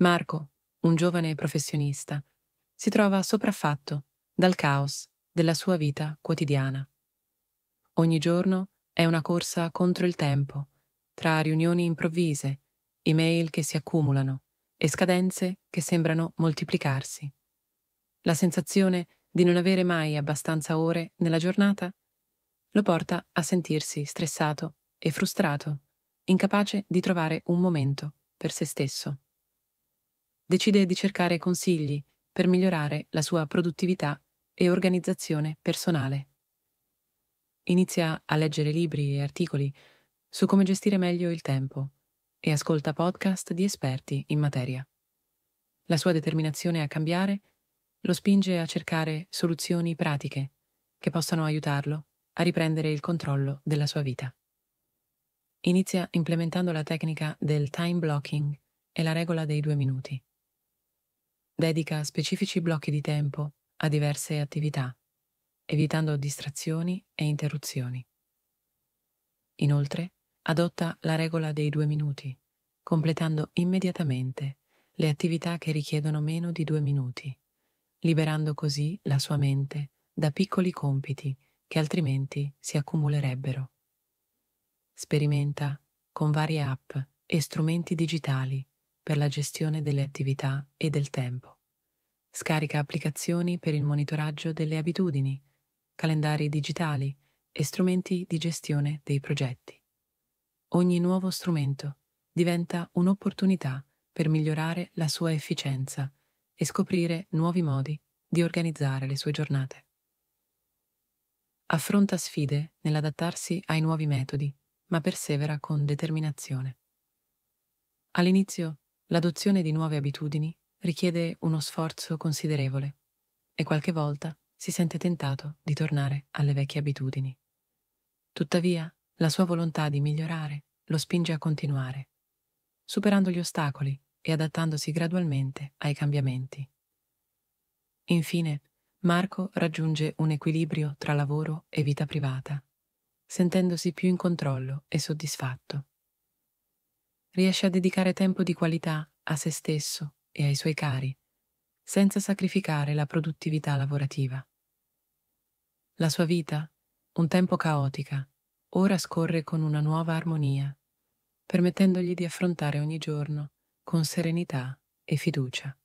Marco, un giovane professionista, si trova sopraffatto dal caos della sua vita quotidiana. Ogni giorno è una corsa contro il tempo, tra riunioni improvvise, email che si accumulano e scadenze che sembrano moltiplicarsi. La sensazione di non avere mai abbastanza ore nella giornata lo porta a sentirsi stressato e frustrato, incapace di trovare un momento per se stesso decide di cercare consigli per migliorare la sua produttività e organizzazione personale. Inizia a leggere libri e articoli su come gestire meglio il tempo e ascolta podcast di esperti in materia. La sua determinazione a cambiare lo spinge a cercare soluzioni pratiche che possano aiutarlo a riprendere il controllo della sua vita. Inizia implementando la tecnica del time blocking e la regola dei due minuti dedica specifici blocchi di tempo a diverse attività, evitando distrazioni e interruzioni. Inoltre, adotta la regola dei due minuti, completando immediatamente le attività che richiedono meno di due minuti, liberando così la sua mente da piccoli compiti che altrimenti si accumulerebbero. Sperimenta con varie app e strumenti digitali per la gestione delle attività e del tempo. Scarica applicazioni per il monitoraggio delle abitudini, calendari digitali e strumenti di gestione dei progetti. Ogni nuovo strumento diventa un'opportunità per migliorare la sua efficienza e scoprire nuovi modi di organizzare le sue giornate. Affronta sfide nell'adattarsi ai nuovi metodi, ma persevera con determinazione. All'inizio L'adozione di nuove abitudini richiede uno sforzo considerevole e qualche volta si sente tentato di tornare alle vecchie abitudini. Tuttavia, la sua volontà di migliorare lo spinge a continuare, superando gli ostacoli e adattandosi gradualmente ai cambiamenti. Infine, Marco raggiunge un equilibrio tra lavoro e vita privata, sentendosi più in controllo e soddisfatto riesce a dedicare tempo di qualità a se stesso e ai suoi cari, senza sacrificare la produttività lavorativa. La sua vita, un tempo caotica, ora scorre con una nuova armonia, permettendogli di affrontare ogni giorno con serenità e fiducia.